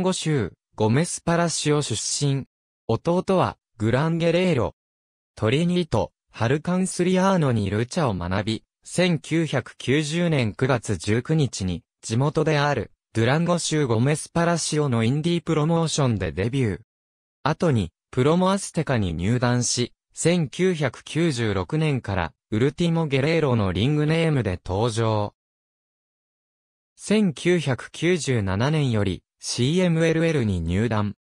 ンゴ州、ゴメスパラシオ出身。弟は、グランゲレーロ。トリニート、ハルカンスリアーノにルチャを学び、1990年9月19日に、地元である、ドゥランゴ州ゴメスパラシオのインディープロモーションでデビュー。後に、プロモアステカに入団し、1996年から、ウルティモ・ゲレーロのリングネームで登場。1997年より、CMLL に入団。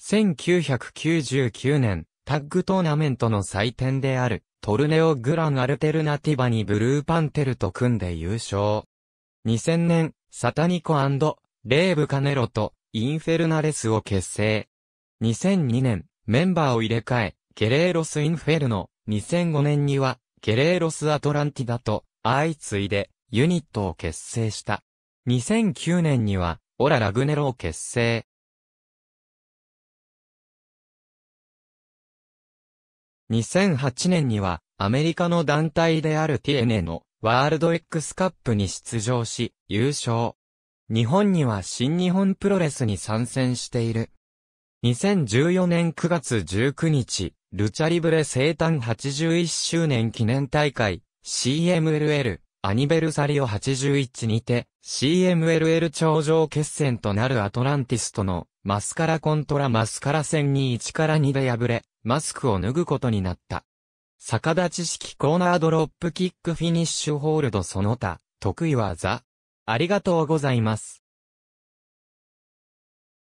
1999年、タッグトーナメントの祭典である、トルネオグランアルテルナティバにブルーパンテルと組んで優勝。2000年、サタニコレーブカネロとインフェルナレスを結成。2002年、メンバーを入れ替え、ゲレーロスインフェルノ。2005年には、ゲレーロスアトランティダと相次いでユニットを結成した。2009年には、オラ・ラグネロを結成。2008年には、アメリカの団体である TNA のワールド X カップに出場し、優勝。日本には新日本プロレスに参戦している。2014年9月19日、ルチャリブレ生誕81周年記念大会 CMLL アニベルサリオ81にて、CMLL 頂上決戦となるアトランティスとの、マスカラコントラマスカラ戦に1から2で敗れ、マスクを脱ぐことになった。逆立ち式コーナードロップキックフィニッシュホールドその他、得意技。ありがとうございます。